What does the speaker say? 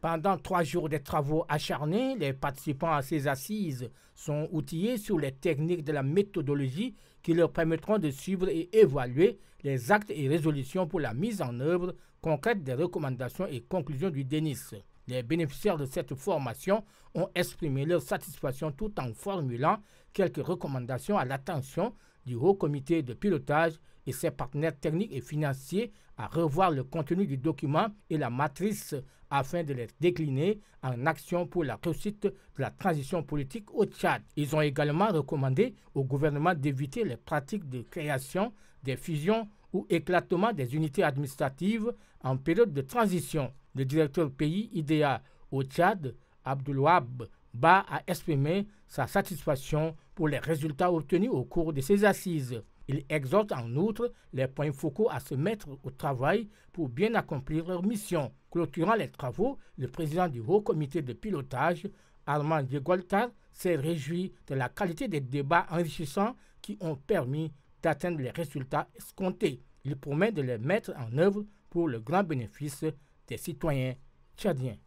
Pendant trois jours de travaux acharnés, les participants à ces assises sont outillés sur les techniques de la méthodologie qui leur permettront de suivre et évaluer les actes et résolutions pour la mise en œuvre concrète des recommandations et conclusions du DENIS. Les bénéficiaires de cette formation ont exprimé leur satisfaction tout en formulant quelques recommandations à l'attention du Haut Comité de pilotage et ses partenaires techniques et financiers à revoir le contenu du document et la matrice afin de les décliner en action pour la réussite de la transition politique au Tchad. Ils ont également recommandé au gouvernement d'éviter les pratiques de création des fusions ou éclatement des unités administratives en période de transition. Le directeur pays IDEA au Tchad, Abdulwab Ba, a exprimé sa satisfaction pour les résultats obtenus au cours de ces assises. Il exhorte en outre les points focaux à se mettre au travail pour bien accomplir leur mission. Clôturant les travaux, le président du Haut Comité de pilotage, Armand Diegolkar, s'est réjoui de la qualité des débats enrichissants qui ont permis d'atteindre les résultats escomptés. Il promet de les mettre en œuvre pour le grand bénéfice des citoyens tchadiens.